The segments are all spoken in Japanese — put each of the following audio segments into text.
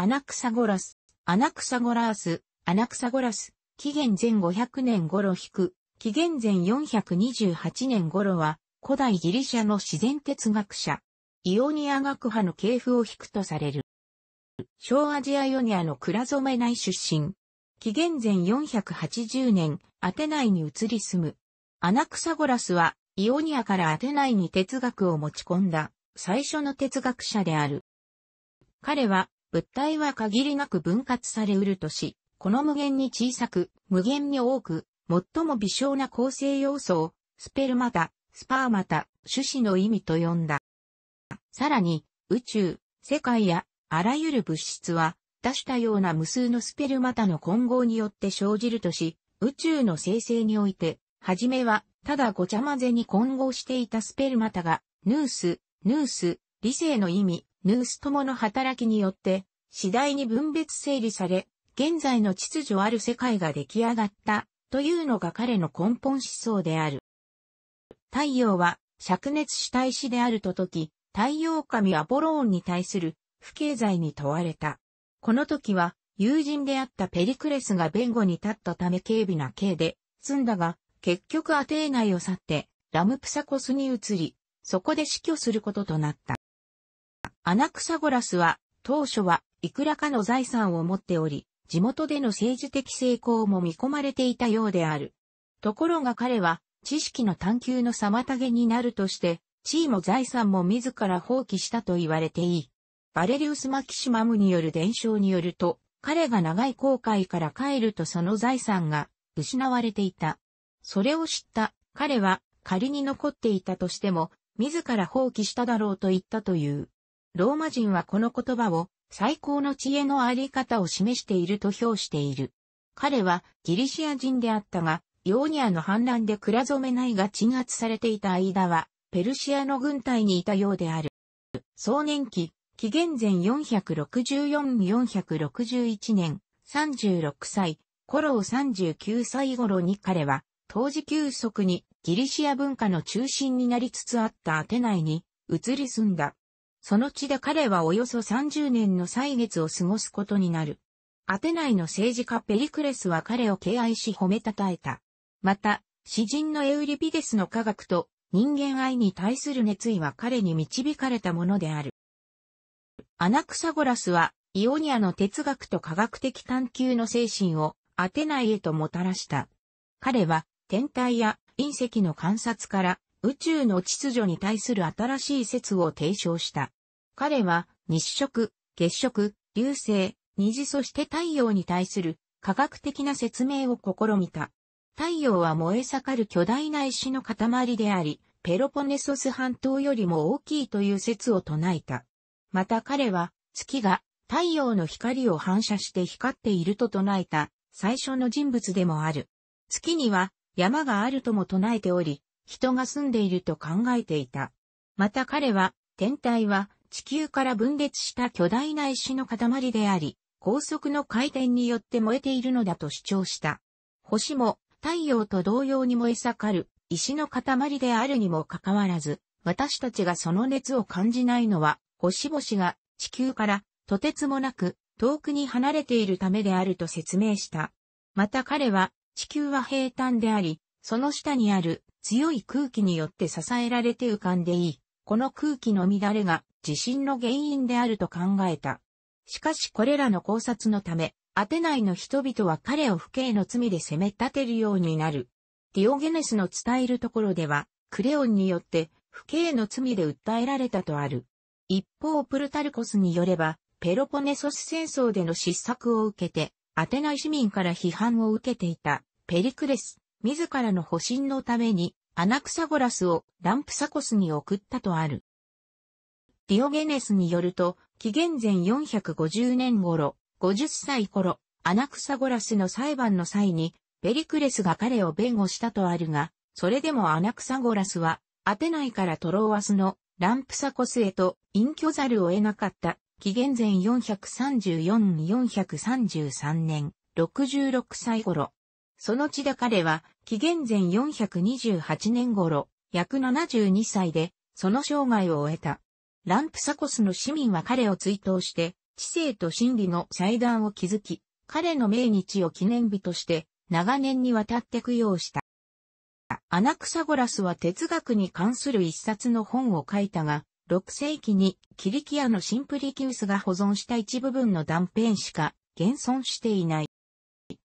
アナクサゴラス、アナクサゴラース、アナクサゴラス、紀元前500年頃引く、紀元前428年頃は、古代ギリシャの自然哲学者、イオニア学派の系譜を引くとされる。小アジアイオニアのクラゾメ内出身。紀元前480年、アテナイに移り住む。アナクサゴラスは、イオニアからアテナイに哲学を持ち込んだ、最初の哲学者である。彼は、物体は限りなく分割されうるとし、この無限に小さく、無限に多く、最も微小な構成要素を、スペルマタ、スパーマタ、種子の意味と呼んだ。さらに、宇宙、世界や、あらゆる物質は、出したような無数のスペルマタの混合によって生じるとし、宇宙の生成において、はじめは、ただごちゃ混ぜに混合していたスペルマタが、ヌース、ヌース、理性の意味、ヌース友の働きによって、次第に分別整理され、現在の秩序ある世界が出来上がった、というのが彼の根本思想である。太陽は、灼熱した石であるとき、太陽神アポローンに対する不敬罪に問われた。この時は、友人であったペリクレスが弁護に立ったため軽微な刑で、済んだが、結局アテーナイを去って、ラムプサコスに移り、そこで死去することとなった。アナクサゴラスは、当初はいくらかの財産を持っており、地元での政治的成功も見込まれていたようである。ところが彼は、知識の探求の妨げになるとして、地位も財産も自ら放棄したと言われていい。バレリウス・マキシマムによる伝承によると、彼が長い航海から帰るとその財産が失われていた。それを知った彼は仮に残っていたとしても、自ら放棄しただろうと言ったという。ローマ人はこの言葉を最高の知恵のあり方を示していると評している。彼はギリシア人であったが、ヨーニアの反乱でクラゾメナイが鎮圧されていた間は、ペルシアの軍隊にいたようである。壮年期、紀元前464-461年、36歳、コロを39歳頃に彼は、当時急速にギリシア文化の中心になりつつあったアテナイに移り住んだ。その地で彼はおよそ30年の歳月を過ごすことになる。アテナイの政治家ペリクレスは彼を敬愛し褒めたたえた。また、詩人のエウリピデスの科学と人間愛に対する熱意は彼に導かれたものである。アナクサゴラスはイオニアの哲学と科学的探求の精神をアテナイへともたらした。彼は天体や隕石の観察から宇宙の秩序に対する新しい説を提唱した。彼は日食、月食、流星、虹そして太陽に対する科学的な説明を試みた。太陽は燃え盛る巨大な石の塊であり、ペロポネソス半島よりも大きいという説を唱えた。また彼は月が太陽の光を反射して光っていると唱えた最初の人物でもある。月には山があるとも唱えており、人が住んでいると考えていた。また彼は、天体は地球から分裂した巨大な石の塊であり、高速の回転によって燃えているのだと主張した。星も太陽と同様に燃え盛る石の塊であるにもかかわらず、私たちがその熱を感じないのは、星々が地球からとてつもなく遠くに離れているためであると説明した。また彼は地球は平坦であり、その下にある強い空気によって支えられて浮かんでいい。この空気の乱れが地震の原因であると考えた。しかしこれらの考察のため、アテナイの人々は彼を不敬の罪で責め立てるようになる。ディオゲネスの伝えるところでは、クレオンによって不敬の罪で訴えられたとある。一方プルタルコスによれば、ペロポネソス戦争での失策を受けて、アテナイ市民から批判を受けていたペリクレス、自らの保身のためにアナクサゴラスをランプサコスに送ったとある。ディオゲネスによると、紀元前450年頃、50歳頃、アナクサゴラスの裁判の際に、ペリクレスが彼を弁護したとあるが、それでもアナクサゴラスは、アテナイからトロースのランプサコスへと隠居ざるを得なかった。紀元前434-433年、66歳頃。その地で彼は、紀元前428年頃、約72歳で、その生涯を終えた。ランプサコスの市民は彼を追悼して、知性と真理の祭壇を築き、彼の命日を記念日として、長年にわたって供養した。アナクサゴラスは哲学に関する一冊の本を書いたが、6世紀にキリキアのシンプリキウスが保存した一部分の断片しか現存していない。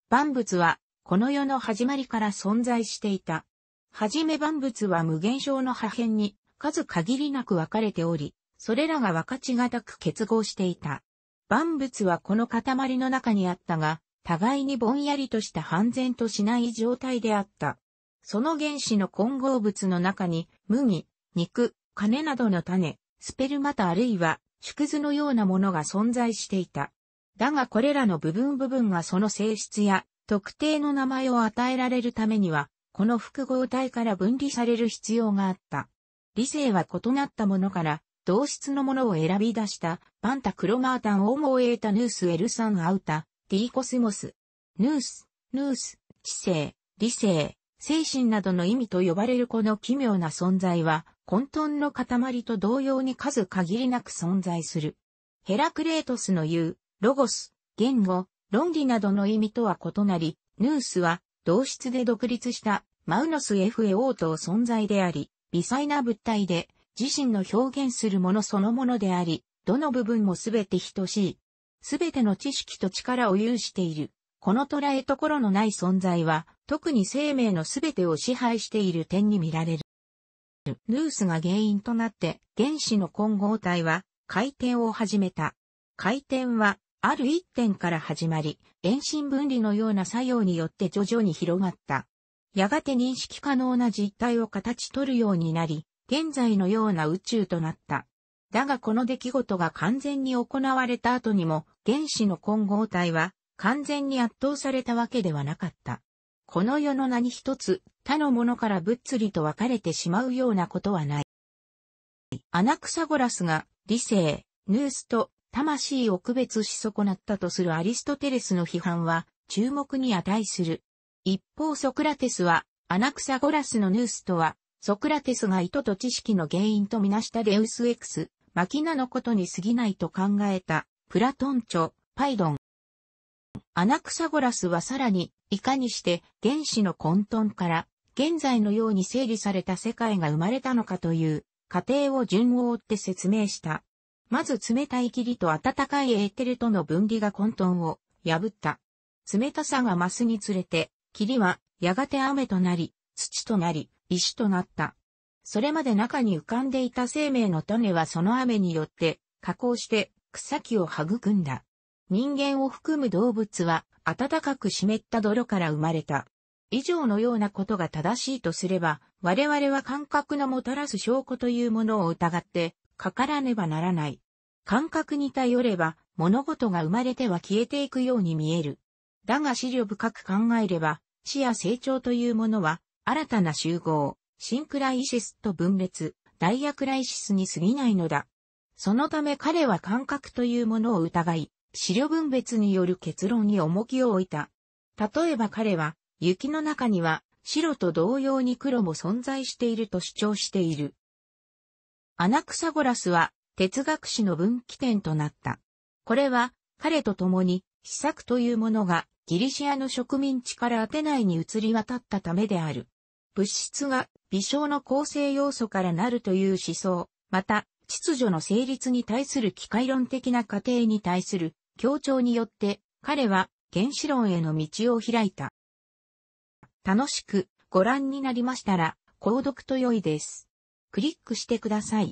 万物はこの世の始まりから存在していた。はじめ万物は無限小の破片に数限りなく分かれており、それらが分かちがたく結合していた。万物はこの塊の中にあったが、互いにぼんやりとした半然としない状態であった。その原子の混合物の中に、麦、肉、金などの種、スペルマタあるいは、縮図のようなものが存在していた。だがこれらの部分部分がその性質や特定の名前を与えられるためには、この複合体から分離される必要があった。理性は異なったものから、同質のものを選び出した、パンタクロマータンオモエータヌースエルサンアウタ、ディーコスモス、ヌース、ヌース、知性、理性、精神などの意味と呼ばれるこの奇妙な存在は、混沌の塊と同様に数限りなく存在する。ヘラクレートスの言う、ロゴス、言語、論理などの意味とは異なり、ヌースは同質で独立したマウノス FAO と存在であり、微細な物体で自身の表現するものそのものであり、どの部分もすべて等しい。すべての知識と力を有している。この捉えところのない存在は、特に生命のすべてを支配している点に見られる。ヌースが原因となって、原子の混合体は、回転を始めた。回転は、ある一点から始まり、遠心分離のような作用によって徐々に広がった。やがて認識可能な実体を形取るようになり、現在のような宇宙となった。だがこの出来事が完全に行われた後にも、原子の混合体は完全に圧倒されたわけではなかった。この世の名に一つ、他のものから物理と分かれてしまうようなことはない。アナクサゴラスが理性、ヌースと魂を区別し損なったとするアリストテレスの批判は注目に値する。一方ソクラテスは、アナクサゴラスのヌースとは、ソクラテスが意図と知識の原因とみなしたデウスエクス、マキナのことに過ぎないと考えた、プラトン著、パイドン。アナクサゴラスはさらに、いかにして原子の混沌から、現在のように整理された世界が生まれたのかという、過程を順を追って説明した。まず冷たい霧と暖かいエーテルとの分離が混沌を破った。冷たさが増すにつれて、霧はやがて雨となり、土となり、石となった。それまで中に浮かんでいた生命の種はその雨によって加工して草木を育んだ。人間を含む動物は暖かく湿った泥から生まれた。以上のようなことが正しいとすれば、我々は感覚のもたらす証拠というものを疑って、かからねばならない。感覚に頼れば、物事が生まれては消えていくように見える。だが資料深く考えれば、死や成長というものは、新たな集合、シンクライシスと分裂、ダイヤクライシスに過ぎないのだ。そのため彼は感覚というものを疑い、資料分別による結論に重きを置いた。例えば彼は、雪の中には白と同様に黒も存在していると主張している。アナクサゴラスは哲学史の分岐点となった。これは、彼と共に、施策というものがギリシアの植民地からアテナイに移り渡ったためである。物質が微小の構成要素からなるという思想、また、秩序の成立に対する機械論的な過程に対する協調によって、彼は原子論への道を開いた。楽しくご覧になりましたら、購読と良いです。クリックしてください。